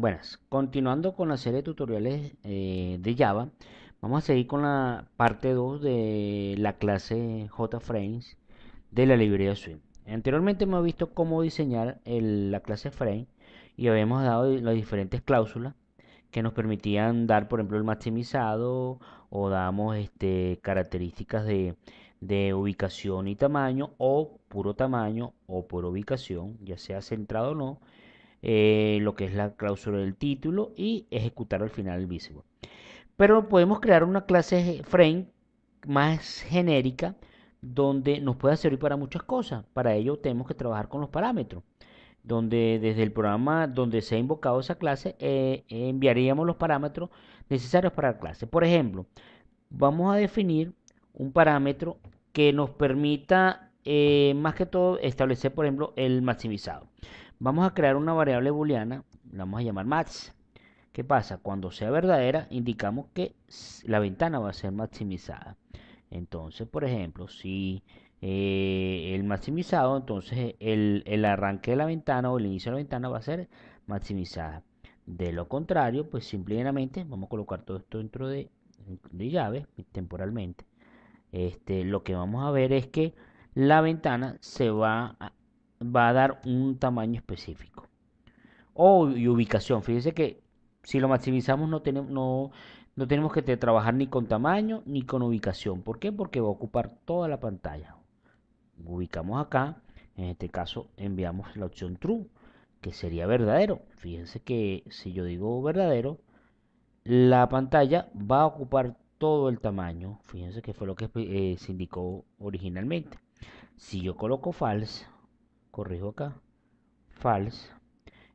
Buenas, continuando con la serie de tutoriales eh, de Java, vamos a seguir con la parte 2 de la clase JFrames de la librería Swim. Anteriormente hemos visto cómo diseñar la clase Frame y habíamos dado las diferentes cláusulas que nos permitían dar, por ejemplo, el maximizado o damos este, características de ubicación y tamaño o puro tamaño o por ubicación, ya sea centrado o no eh, lo que es la cláusula del título y ejecutar al final el visible. Pero podemos crear una clase frame más genérica donde nos pueda servir para muchas cosas. Para ello tenemos que trabajar con los parámetros, donde desde el programa donde se ha invocado esa clase eh, enviaríamos los parámetros necesarios para la clase. Por ejemplo, vamos a definir un parámetro que nos permita eh, más que todo establecer, por ejemplo, el maximizado. Vamos a crear una variable booleana, la vamos a llamar max. ¿Qué pasa? Cuando sea verdadera, indicamos que la ventana va a ser maximizada. Entonces, por ejemplo, si eh, el maximizado, entonces el, arranque de la ventana o el inicio de la ventana va a ser maximizada. De lo contrario, pues simplemente vamos a colocar todo esto dentro de, de llaves temporalmente. Este, lo que vamos a ver es que la ventana se va a va a dar un tamaño específico. O y ubicación. Fíjense que si lo maximizamos no tenemos, no, tenemos que trabajar ni con tamaño ni con ubicación. ¿Por qué? Porque va a ocupar toda la pantalla. Ubicamos acá. En este caso enviamos la opción true, que sería verdadero. Fíjense que si yo digo verdadero, la pantalla va a ocupar todo el tamaño. Fíjense que fue lo que eh, se indicó originalmente. Si yo coloco false, corrijo acá, false,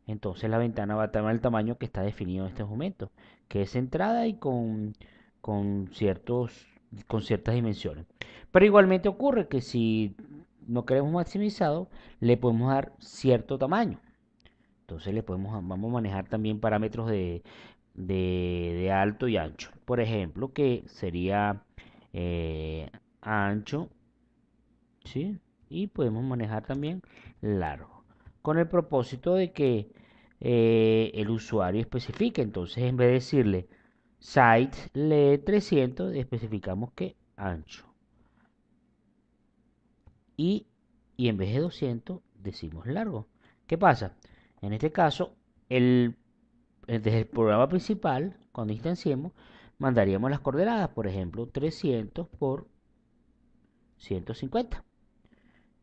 entonces la ventana va a tener el tamaño que está definido en este momento, que es centrada y con, ciertos, con ciertas dimensiones. Pero igualmente ocurre que si no queremos maximizado, le podemos dar cierto tamaño. Entonces le podemos, vamos a manejar también parámetros de, de, alto y ancho. Por ejemplo, que sería eh, ancho, ¿sí? y podemos manejar también largo con el propósito de que eh, el usuario especifique entonces en vez de decirle site lee 300 especificamos que ancho y, en vez de 200 decimos largo ¿qué pasa? en este caso el, desde el programa principal cuando instanciemos mandaríamos las coordenadas por ejemplo 300 por 150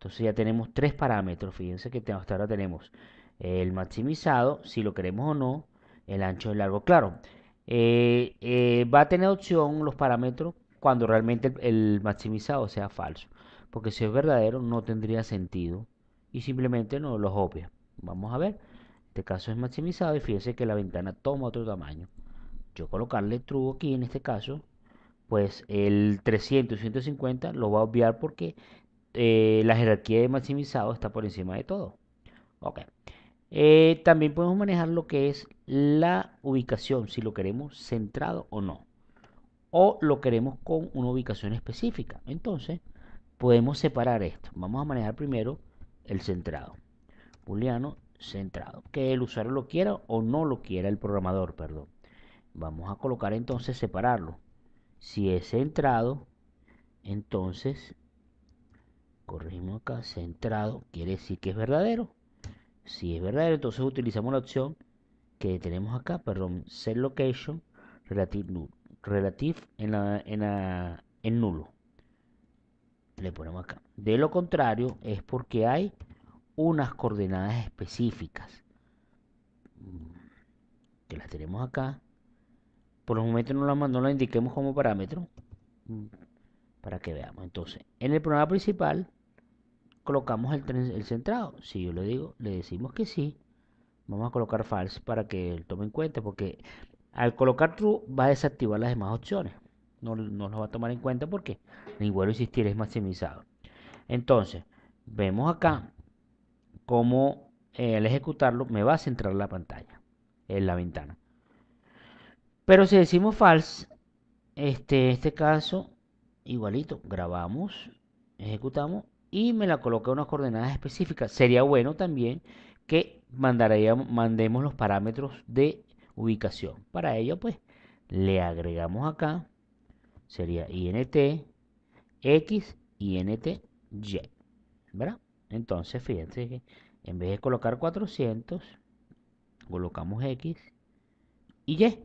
entonces ya tenemos tres parámetros. Fíjense que hasta ahora tenemos el maximizado, si lo queremos o no, el ancho y el largo. Claro, eh, eh, va a tener opción los parámetros cuando realmente el maximizado sea falso. Porque si es verdadero no tendría sentido y simplemente no los obvia. Vamos a ver. Este caso es maximizado y fíjense que la ventana toma otro tamaño. Yo colocarle true aquí en este caso, pues el 300 y 150 lo va a obviar porque eh, la jerarquía de maximizado está por encima de todo. ok eh, también podemos manejar lo que es la ubicación, si lo queremos centrado o no. O lo queremos con una ubicación específica. Entonces, podemos separar esto. Vamos a manejar primero el centrado. Juliano, centrado. Que el usuario lo quiera o no lo quiera el programador, perdón. Vamos a colocar entonces separarlo. Si es centrado, entonces corregimos acá, centrado, quiere decir que es verdadero. Si es verdadero, entonces utilizamos la opción que tenemos acá, perdón, set location relative, relative en, la, en, en nulo. Le ponemos acá. De lo contrario, es porque hay unas coordenadas específicas mm, que las tenemos acá. Por el momento no las no la indiquemos como parámetro mm, para que veamos. Entonces, en el programa principal colocamos el, centrado. Si yo le digo, le decimos que sí, vamos a colocar false para que él tome en cuenta, porque al colocar true va a desactivar las demás opciones. No, no va a tomar en cuenta porque, ni vuelvo a insistir, es maximizado. Entonces, vemos acá cómo eh, al ejecutarlo me va a centrar la pantalla, en la ventana. Pero si decimos false, este, este caso, igualito, grabamos, ejecutamos y me la coloca a unas coordenadas específicas. Sería bueno también que mandemos los parámetros de ubicación. Para ello, pues, le agregamos acá, sería int, x, int, y. ¿Verdad? Entonces, fíjense que en vez de colocar 400, colocamos x y y.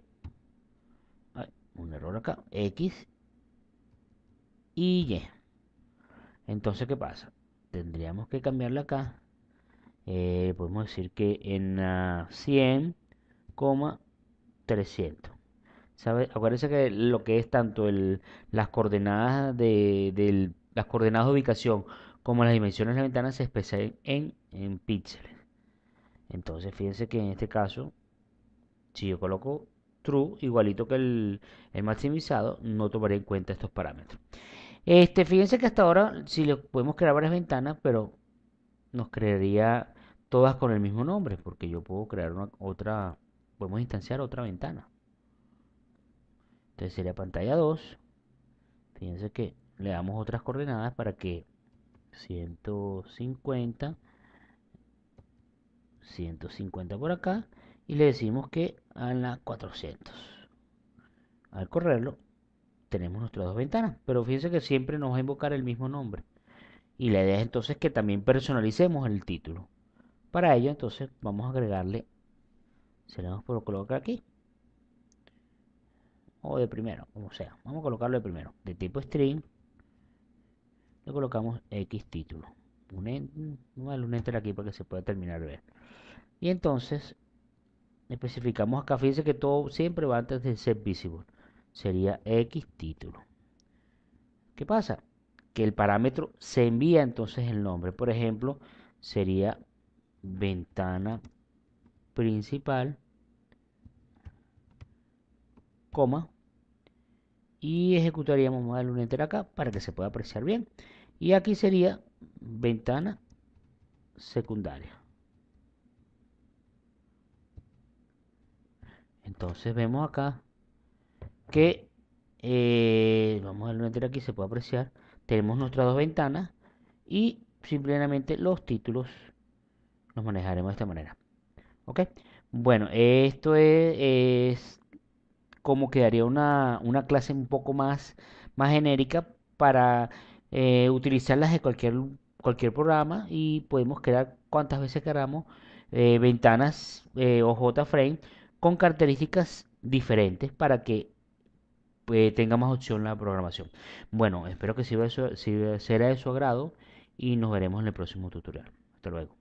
Ay, un error acá, x y y. Entonces, ¿qué pasa? Tendríamos que cambiarla acá. Eh, podemos decir que en 100, 300 ¿Sabe? Acuérdense que lo que es tanto el, las coordenadas de, las coordenadas de ubicación como las dimensiones de la ventana se expresan en, en píxeles. Entonces, fíjense que en este caso, si yo coloco true, igualito que el, maximizado, no tomaría en cuenta estos parámetros. Este, fíjense que hasta ahora si le podemos crear varias ventanas, pero nos crearía todas con el mismo nombre, porque yo puedo crear una, otra, podemos instanciar otra ventana. Entonces sería pantalla 2. Fíjense que le damos otras coordenadas para que 150 150 por acá y le decimos que a la 400 al correrlo tenemos nuestras dos ventanas, pero fíjense que siempre nos va a invocar el mismo nombre. Y la idea es entonces que también personalicemos el título. Para ello, entonces vamos a agregarle, se le vamos a colocar aquí. O de primero, como sea. Vamos a colocarlo de primero. De tipo string, le colocamos X título. Un, en, un enter aquí para que se pueda terminar de ver. Y entonces especificamos acá, fíjense que todo siempre va antes de ser visible sería X título. ¿Qué pasa? Que el parámetro se envía entonces el nombre. Por ejemplo, sería ventana principal, coma, y ejecutaríamos más enter acá para que se pueda apreciar bien. Y aquí sería ventana secundaria. Entonces vemos acá que eh, vamos a meter aquí se puede apreciar tenemos nuestras dos ventanas y simplemente los títulos los manejaremos de esta manera ok bueno esto es, como quedaría una, clase un poco más más genérica para eh, utilizarlas de cualquier cualquier programa y podemos crear cuantas veces queramos eh, ventanas o J frame con características diferentes para que eh, tenga más opción la programación. Bueno, espero que sirva, será de su agrado y nos veremos en el próximo tutorial. Hasta luego.